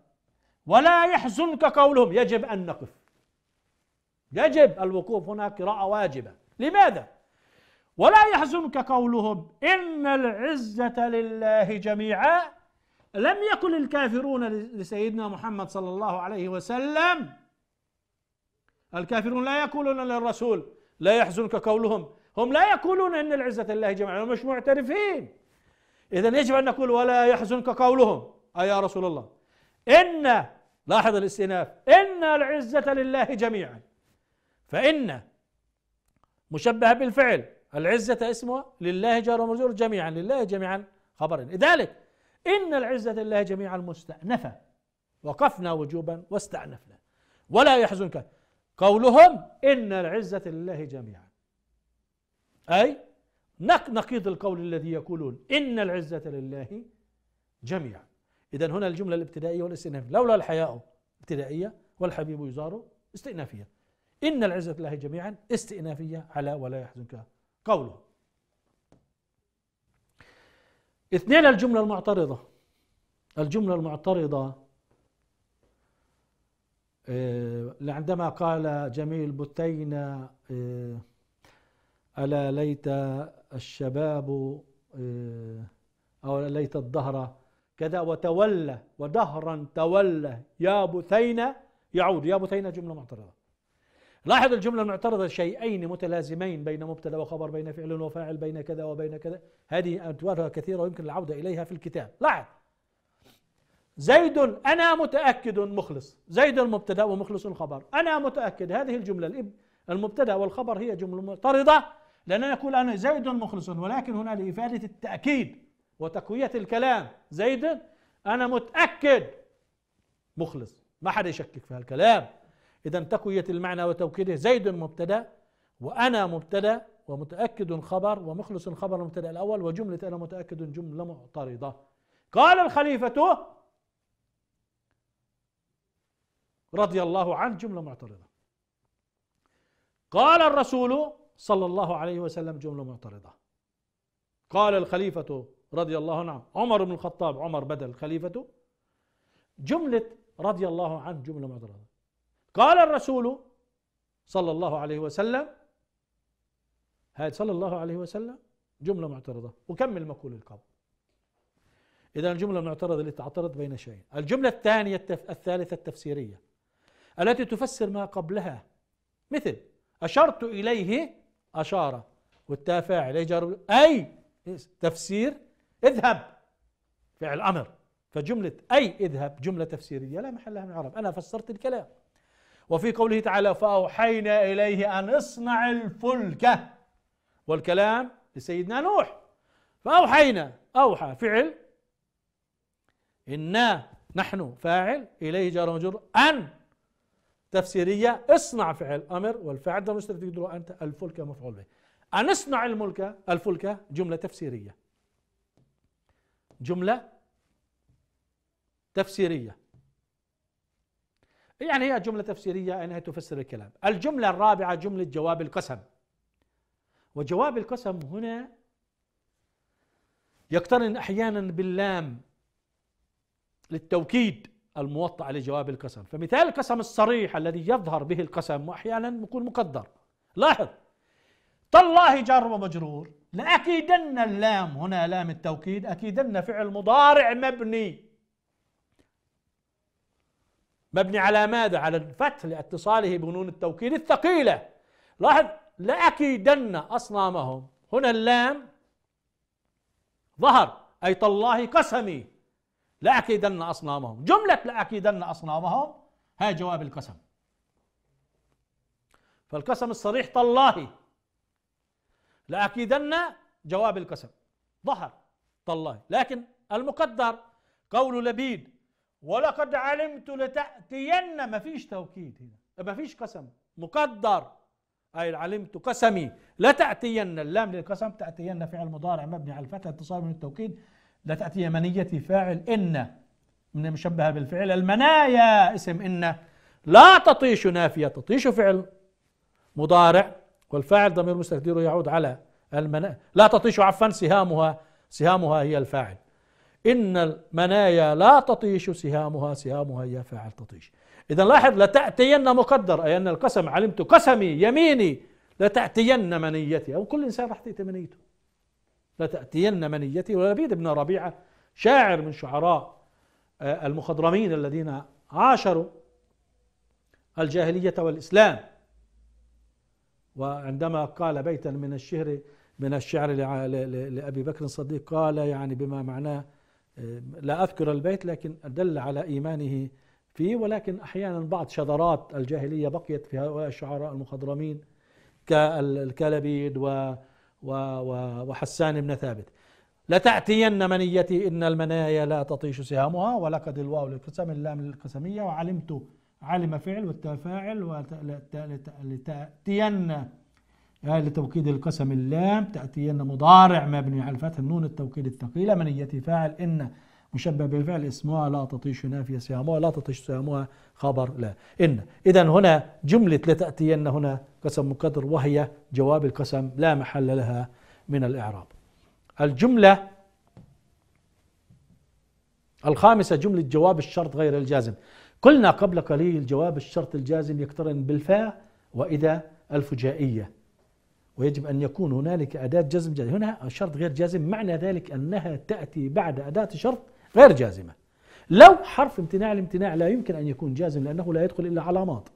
ولا يحزنك قولهم يجب أن نقف يجب الوقوف هنا قراءة واجبة لماذا؟ ولا يحزنك قولهم إن العزة لله جميعا لم يكن الكافرون لسيدنا محمد صلى الله عليه وسلم الكافرون لا يقولون للرسول لا يحزنك قولهم هم لا يقولون ان العزه لله جميعا هم مش معترفين اذا يجب ان نقول ولا يحزنك قولهم اي يا رسول الله ان لاحظ الاستئناف ان العزه لله جميعا فان مشبه بالفعل العزة اسمها لله جار ومجرور جميعا لله جميعا خبر لذلك إن العزة لله جميعا مستأنفة وقفنا وجوبا واستأنفنا ولا يحزنك قولهم إن العزة لله جميعا أي نقيض القول الذي يقولون إن العزة لله جميعا إذا هنا الجملة الابتدائية والاستئنافية لولا الحياء ابتدائية والحبيب يزار استئنافية إن العزة لله جميعا استئنافية على ولا يحزنك قوله اثنين الجملة المعترضة الجملة المعترضة آه، عندما قال جميل بتينة آه، ألا ليت الشباب آه، أو ليت الدهر كذا وتولى ودهرا تولى يا بثينة يعود يا بثينة جملة معترضة لاحظ الجملة المعترضة شيئين متلازمين بين مبتدا وخبر بين فعل وفاعل بين كذا وبين كذا هذه أدوارها كثيرة ويمكن العودة إليها في الكتاب لاحظ زيد أنا متأكد مخلص زيد المبتدا ومخلص الخبر أنا متأكد هذه الجملة المبتدا والخبر هي جملة معترضة لأننا نقول أنا زيد مخلص ولكن هنا لإفادة التأكيد وتقوية الكلام زيد أنا متأكد مخلص ما حدا يشكك في هالكلام إذا تقوية المعنى وتوكيده زيد مبتدأ وأنا مبتدأ ومتأكد خبر ومخلص خبر المبتدأ الأول وجملة أنا متأكد جملة معترضة قال الخليفة رضي الله عنه جملة معترضة قال الرسول صلى الله عليه وسلم جملة معترضة قال الخليفة رضي الله عنه عمر بن الخطاب عمر بدل الخليفة جملة رضي الله عنه جملة معترضة قال الرسول صلى الله عليه وسلم هذا صلى الله عليه وسلم جملة معترضة وكمل مقول القبر إذا الجملة المعترضة التي تعترض بين شيئين الجملة الثانية التف... الثالثة التفسيرية التي تفسر ما قبلها مثل أشرت إليه أشار والتاء فاعل جار أي تفسير اذهب فعل أمر فجملة أي اذهب جملة تفسيرية لا محل لها من العرب أنا فسرت الكلام وفي قوله تعالى فأوحينا إليه أن اصنع الفلك والكلام لسيدنا نوح فأوحينا أوحى فعل إنا نحن فاعل إليه جار ومجرور أن تفسيرية اصنع فعل أمر والفعل ده مستتر أنت الفلك مفعول به أن اصنع الملك الفلك جملة تفسيرية جملة تفسيرية يعني هي جملة تفسيرية أنها تفسر الكلام الجملة الرابعة جملة جواب القسم وجواب القسم هنا يقترن أحيانا باللام للتوكيد الموطع لجواب القسم فمثال القسم الصريح الذي يظهر به القسم وأحيانا يكون مقدر لاحظ تالله جار ومجرور لأكيدن اللام هنا لام التوكيد أكيدن فعل مضارع مبني مبني على ماذا؟ على الفتح لاتصاله بنون التوكيد الثقيلة لاحظ لأكيدن أصنامهم هنا اللام ظهر أي تالله قسمي لأكيدن أصنامهم جملة لأكيدن أصنامهم ها جواب القسم فالقسم الصريح تالله لأكيدن جواب القسم ظهر تالله لكن المقدر قول لبيد ولقد علمت لتأتين مفيش توكيد هنا مفيش قسم مقدر أي علمت قسمي لتأتين اللام للقسم تأتين فعل مضارع مبني على الفتح اتصال من التوكيد لتأتي منيتي فاعل إن من مشبهة بالفعل المنايا اسم إن لا تطيش نافية تطيش فعل مضارع والفاعل ضمير مستقدره يعود على المنايا لا تطيش عفوا سهامها سهامها هي الفاعل إن المنايا لا تطيش سهامها سهامها يا فاعل تطيش إذا لاحظ لتأتين مقدر أي أن القسم علمت قسمي يميني لتأتين منيتي أو كل إنسان راح تأتي منيته لتأتين منيتي ولبيد بن ربيعة شاعر من شعراء آه، المخضرمين الذين عاشروا الجاهلية والإسلام وعندما قال بيتا من الشهر من الشعر لأبي بكر الصديق قال يعني بما معناه لا أذكر البيت لكن دل على إيمانه فيه ولكن أحيانا بعض شذرات الجاهلية بقيت في هؤلاء الشعراء المخضرمين كالكلبيد و و و وحسان بن ثابت لتأتين منيتي إن المنايا لا تطيش سهامها ولقد الواو للقسم اللام للقسمية وعلمت علم فعل والتفاعل لتأتين آية لتوكيد القسم اللام تأتين مضارع مبني على الفتح النون التوكيد الثقيلة من يأتي فاعل إن مشبه بالفعل اسمها لا تطيش نافية سهامها لا تطيش سهامها خبر لا إن إذا هنا جملة لتأتين هنا قسم مقدر وهي جواب القسم لا محل لها من الإعراب الجملة الخامسة جملة جواب الشرط غير الجازم قلنا قبل قليل جواب الشرط الجازم يقترن بالفاء وإذا الفجائية ويجب أن يكون هنالك أداة جزم جازم هنا الشرط غير جازم معنى ذلك أنها تأتي بعد أداة شرط غير جازمة لو حرف امتناع الامتناع لا يمكن أن يكون جازم لأنه لا يدخل إلا على ماض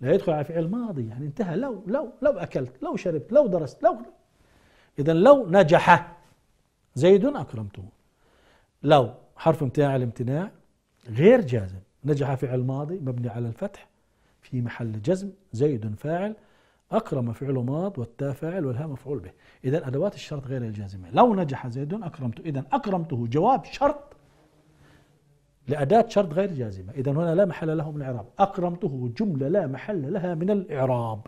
لا يدخل على فعل ماضي يعني انتهى لو لو لو أكلت لو شربت لو درست لو إذا لو نجح زيد أكرمته لو حرف امتناع الامتناع غير جازم نجح فعل ماضي مبني على الفتح في محل جزم زيد فاعل أكرم فعل ماض والتاء فاعل والهاء مفعول به إذا أدوات الشرط غير الجازمة لو نجح زيد أكرمته إذا أكرمته جواب شرط لأداة شرط غير جازمة إذا هنا لا محل له من الإعراب أكرمته جملة لا محل لها من الإعراب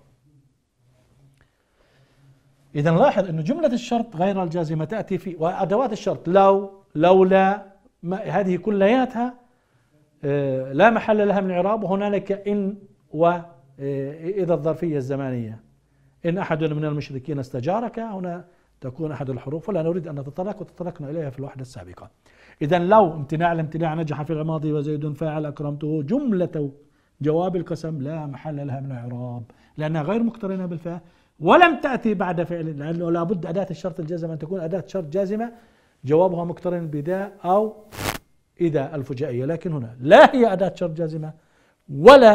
إذا لاحظ أن جملة الشرط غير الجازمة تأتي في وأدوات الشرط لو لولا هذه كلياتها آه، لا محل لها من الإعراب وهنالك إن و إيه، إذا الظرفية الزمانية إن أحد من المشركين استجارك هنا تكون أحد الحروف ولا نريد أن نتطرق وتطرقنا إليها في الوحدة السابقة إذا لو امتناع الامتناع نجح في الماضي وزيد فاعل أكرمته جملة جواب القسم لا محل لها من إعراب لأنها غير مقترنة بالفاء ولم تأتي بعد فعل لأنه لابد أداة الشرط الجازم أن تكون أداة شرط جازمة جوابها مقترن بداء أو إذا الفجائية لكن هنا لا هي أداة شرط جازمة ولا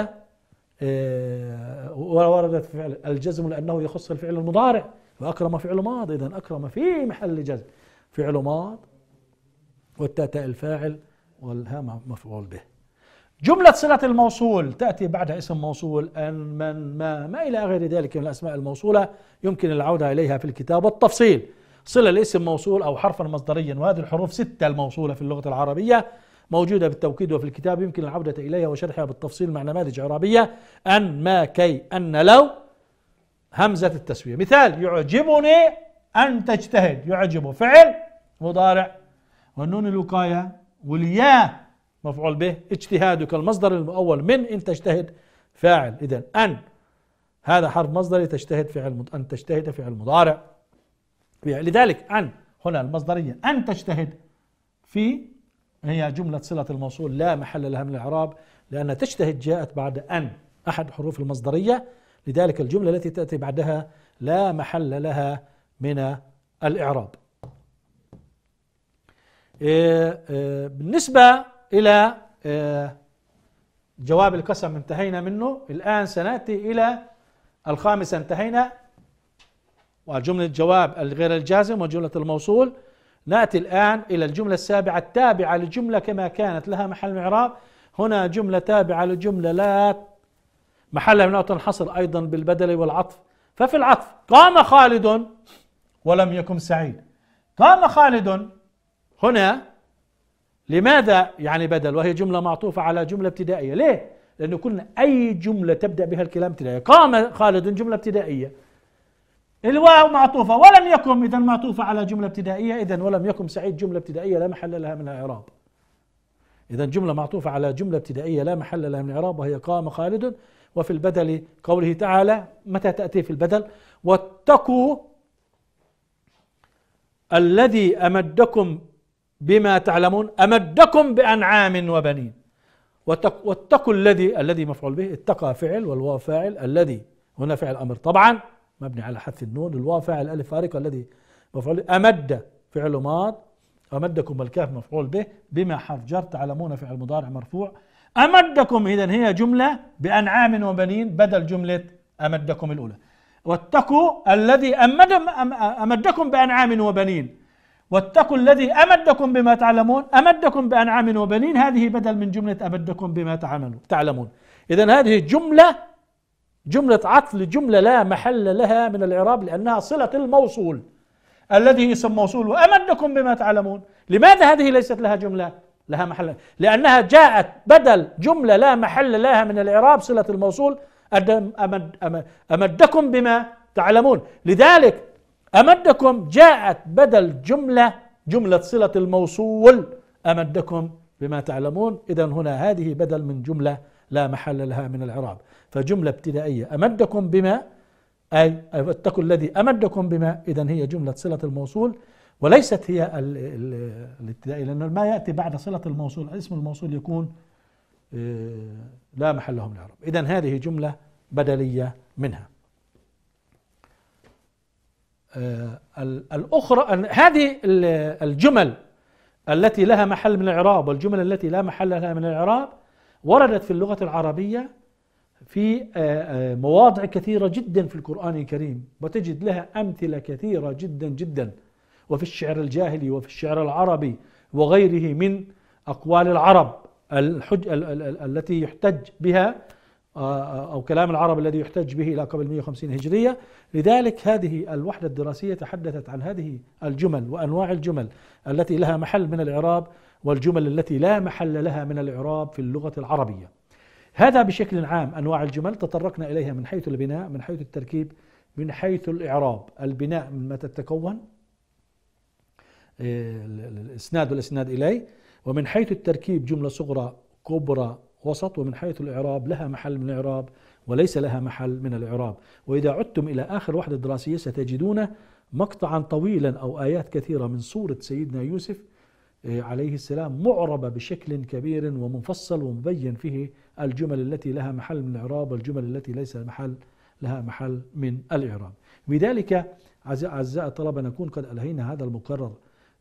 آه، وردت فعل الجزم لأنه يخص الفعل المضارع وأكرم فعل ماض إذا أكرم في محل جزم فعل ماض والتاء الفاعل والهاء مفعول به جملة صلة الموصول تأتي بعدها اسم موصول أن من ما ما إلى غير ذلك من الأسماء الموصولة يمكن العودة إليها في الكتاب والتفصيل صلة لاسم موصول أو حرفا مصدريا وهذه الحروف ستة الموصولة في اللغة العربية موجودة بالتوكيد وفي الكتاب يمكن العودة إليها وشرحها بالتفصيل مع نماذج إعرابية أن ما كي أن لو همزة التسوية مثال يعجبني أن تجتهد يعجبه فعل مضارع والنون الوقاية والياء مفعول به اجتهادك المصدر المؤول من إن تجتهد فاعل إذا أن هذا حرف مصدري تجتهد فعل أن تجتهد فعل مضارع لذلك أن هنا المصدرية أن تجتهد في هي جملة صلة الموصول لا محل لها من الإعراب لأن تجتهد جاءت بعد أن أحد حروف المصدرية لذلك الجملة التي تأتي بعدها لا محل لها من الإعراب إيه، إيه، بالنسبة إلى إيه، جواب القسم انتهينا منه الآن سنأتي إلى الخامسة انتهينا وجملة الجواب الغير الجازم وجملة الموصول ناتي الان الى الجمله السابعه التابعه لجمله كما كانت لها محل معراب هنا جمله تابعه لجمله لا محلها من تنحصر ايضا بالبدل والعطف ففي العطف قام خالد ولم يكن سعيد قام خالد هنا لماذا يعني بدل وهي جمله معطوفه على جمله ابتدائيه ليه؟ لانه قلنا اي جمله تبدا بها الكلام ابتدائيه قام خالد جمله ابتدائيه الواو معطوفة ولم يكن إذا معطوفة على جملة ابتدائية إذا ولم يكن سعيد جملة ابتدائية لا محل لها من الإعراب إذا جملة معطوفة على جملة ابتدائية لا محل لها من الإعراب وهي قام خالد وفي البدل قوله تعالى متى تأتي في البدل واتقوا الذي أمدكم بما تعلمون أمدكم بأنعام وبنين واتقوا الذي الذي مفعول به اتقى فعل والواو فاعل الذي هنا فعل أمر طبعا مبني على حذف النون الواو فاعل الف فارقه الذي مفعول امد فعل ماض امدكم الكاف مفعول به بما حرف جر تعلمون فعل مضارع مرفوع امدكم اذا هي جمله بانعام وبنين بدل جمله امدكم الاولى واتقوا الذي أمد امدكم بانعام وبنين واتقوا الذي امدكم بما تعلمون امدكم بانعام وبنين هذه بدل من جمله امدكم بما تعملون تعلمون اذا هذه جمله جملة عطف لجملة لا محل لها من الإعراب لأنها صلة الموصول الذي اسم موصول وأمدكم بما تعلمون لماذا هذه ليست لها جملة لها محل لأنها جاءت بدل جملة لا محل لها من الإعراب صلة الموصول أمد أمدكم بما تعلمون لذلك أمدكم جاءت بدل جملة جملة صلة الموصول أمدكم بما تعلمون إذا هنا هذه بدل من جملة لا محل لها من الإعراب فجملة ابتدائية أمدكم بما أي اتقوا الذي أمدكم بما إذا هي جملة صلة الموصول وليست هي الابتدائية لأنه ما يأتي بعد صلة الموصول اسم الموصول يكون آه، لا محل لهم الإعراب إذا هذه جملة بدلية منها آه، الأخرى هذه الجمل التي لها محل من الإعراب والجمل التي لا محل لها من الإعراب وردت في اللغة العربية في آه، آه، مواضع كثيرة جدا في القرآن الكريم وتجد لها أمثلة كثيرة جدا جدا وفي الشعر الجاهلي وفي الشعر العربي وغيره من أقوال العرب الحج التي يحتج بها آه، أو كلام العرب الذي يحتج به إلى قبل 150 هجرية لذلك هذه الوحدة الدراسية تحدثت عن هذه الجمل وأنواع الجمل التي لها محل من الإعراب والجمل التي لا محل لها من الإعراب في اللغة العربية هذا بشكل عام انواع الجمل تطرقنا اليها من حيث البناء من حيث التركيب من حيث الاعراب البناء من متى تتكون الاسناد والاسناد اليه ومن حيث التركيب جمله صغرى كبرى وسط ومن حيث الاعراب لها محل من الاعراب وليس لها محل من الاعراب واذا عدتم الى اخر وحده دراسيه ستجدون مقطعا طويلا او ايات كثيره من سوره سيدنا يوسف إيه، عليه السلام معربة بشكل كبير ومفصل ومبين فيه الجمل التي لها محل من الإعراب والجمل التي ليس محل لها محل من الإعراب بذلك أعزائي الطلبة نكون قد ألهينا هذا المقرر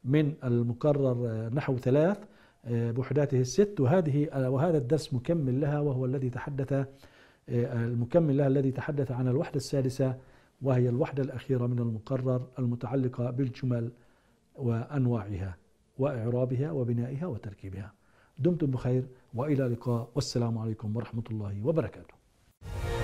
من المقرر آه، نحو ثلاث آه، بوحداته الست وهذه آه، وهذا الدرس مكمل لها وهو الذي تحدث المكمل لها الذي تحدث عن الوحدة السادسة وهي الوحدة الأخيرة من المقرر المتعلقة بالجمل وأنواعها وإعرابها وبنائها وتركيبها دمتم بخير وإلى لقاء والسلام عليكم ورحمة الله وبركاته